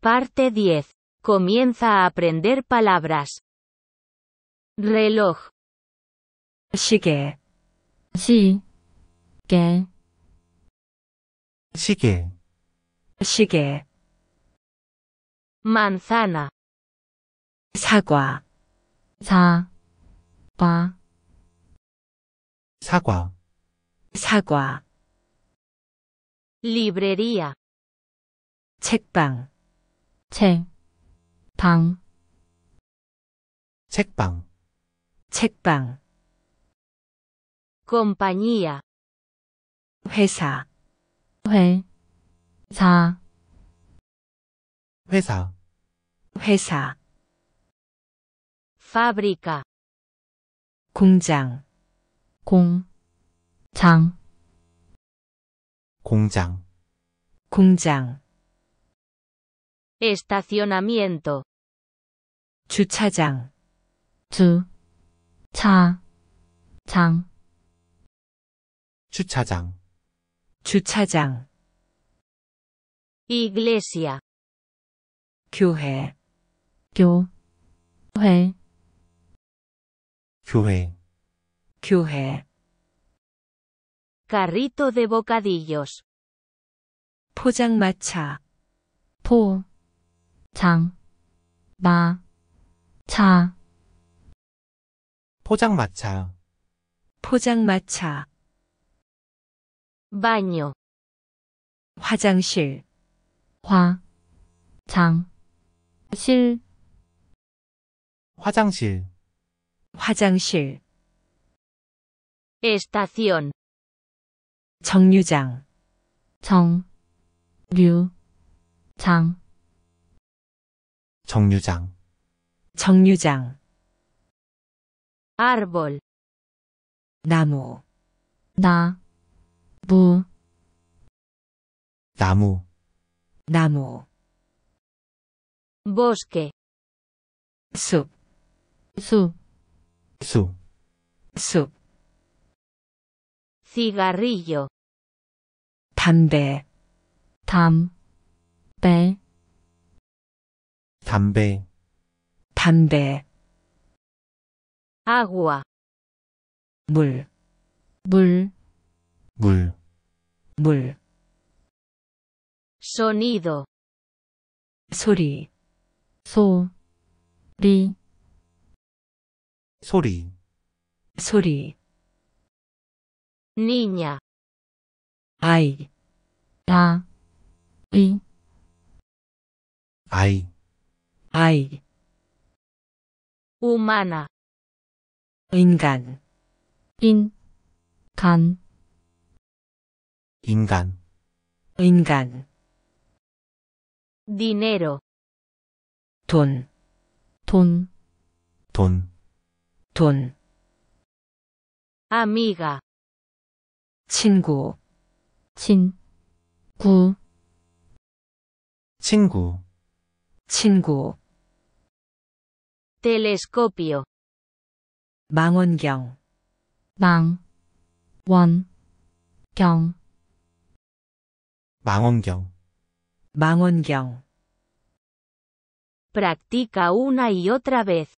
Parte 10. Comienza a aprender palabras. Reloj. 시계. 시계. 시계. Sigue. Manzana. 사과. pa 사과. 사과. Librería. 책방. 책방 책방 책방 c o 니 p 회사 회사 회사 회사 f 브리 r i c 공장 공장 공장 공장 estacionamiento 주차장 주차장 주차장 주차장 iglesia 교회 교회 교회 교회 carrito de bocadillos 포장마차 포 장, 마, 차, 포장마차, 포장마차, 바뇨, 화장실, 화, 장, 실, 화장실, 화장실, estación, 정류장, 정, 류, 장, 정류장 정류장 árbol 나무 나, 무, 나무 나무 bosque 숲 수, 수 숲, cigarrillo 담배, 담, 배, 담배, 담배, 아구 u 물, 물, 물, 물, s 니 n 소리, 소, 리, 소리, 소리, 니냐 아이, 라, 이, 아이, 아이 h u m 인간 인, 간, 인간, 인간 d 네로 돈, 돈, 돈, 돈, 아미가 친구, 친, 구, 친구, 친구 telescopio 망원경 망, 원, 경, 망원경 망원경 practica una y otra vez